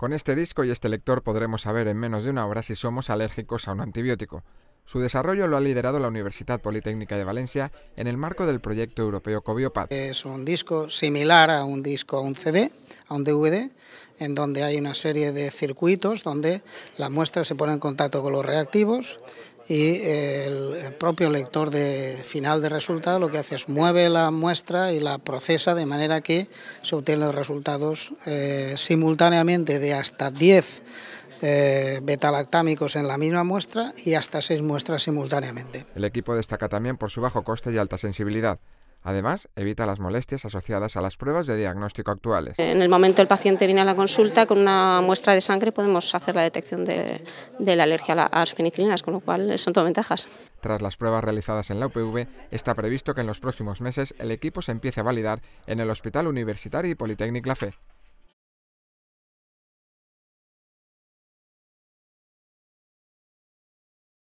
Con este disco y este lector podremos saber en menos de una hora si somos alérgicos a un antibiótico. Su desarrollo lo ha liderado la Universidad Politécnica de Valencia en el marco del proyecto europeo Coviopat. Es un disco similar a un disco, a un CD, a un DVD, en donde hay una serie de circuitos donde la muestra se pone en contacto con los reactivos y el, propio lector de final de resultado lo que hace es mueve la muestra y la procesa de manera que se obtienen los resultados eh, simultáneamente de hasta 10 eh, betalactámicos en la misma muestra y hasta 6 muestras simultáneamente. El equipo destaca también por su bajo coste y alta sensibilidad Además, evita las molestias asociadas a las pruebas de diagnóstico actuales. En el momento el paciente viene a la consulta con una muestra de sangre podemos hacer la detección de, la alergia a las penicilinas, con lo cual son todas ventajas. Tras las pruebas realizadas en la UPV, está previsto que en los próximos meses el equipo se empiece a validar en el Hospital Universitario y Politécnico La Fe.